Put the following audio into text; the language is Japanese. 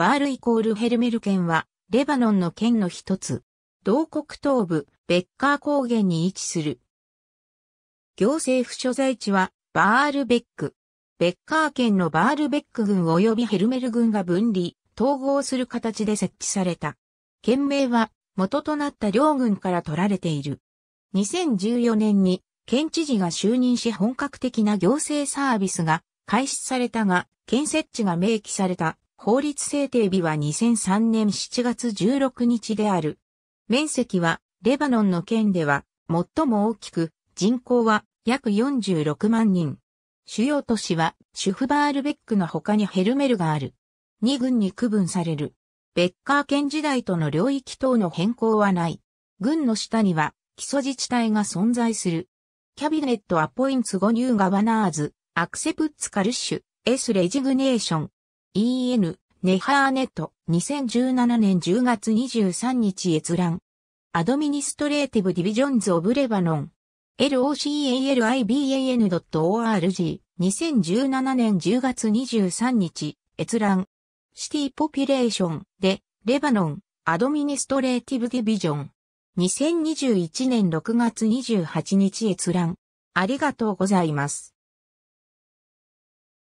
バールイコールヘルメル県は、レバノンの県の一つ。同国東部、ベッカー高原に位置する。行政府所在地は、バールベック。ベッカー県のバールベック郡及びヘルメル郡が分離、統合する形で設置された。県名は、元となった両軍から取られている。2014年に、県知事が就任し本格的な行政サービスが開始されたが、県設置が明記された法律制定日は2003年7月16日である。面積はレバノンの県では最も大きく人口は約46万人。主要都市はシュフバールベックの他にヘルメルがある。2軍に区分される。ベッカー県時代との領域等の変更はない。軍の下には基礎自治体が存在する。キャビネットアポインツゴニューガバナーズ、アクセプッツカルッシュ、エスレジグネーション、EN、ネハーネット、2017年10月23日閲覧。アドミニストレーティブディビジョンズ・オブ・レバノン。localiban.org、2017年10月23日、閲覧。シティ・ポピュレーション、で、レバノン、アドミニストレーティブディビジョン。2021年6月28日閲覧。ありがとうございます。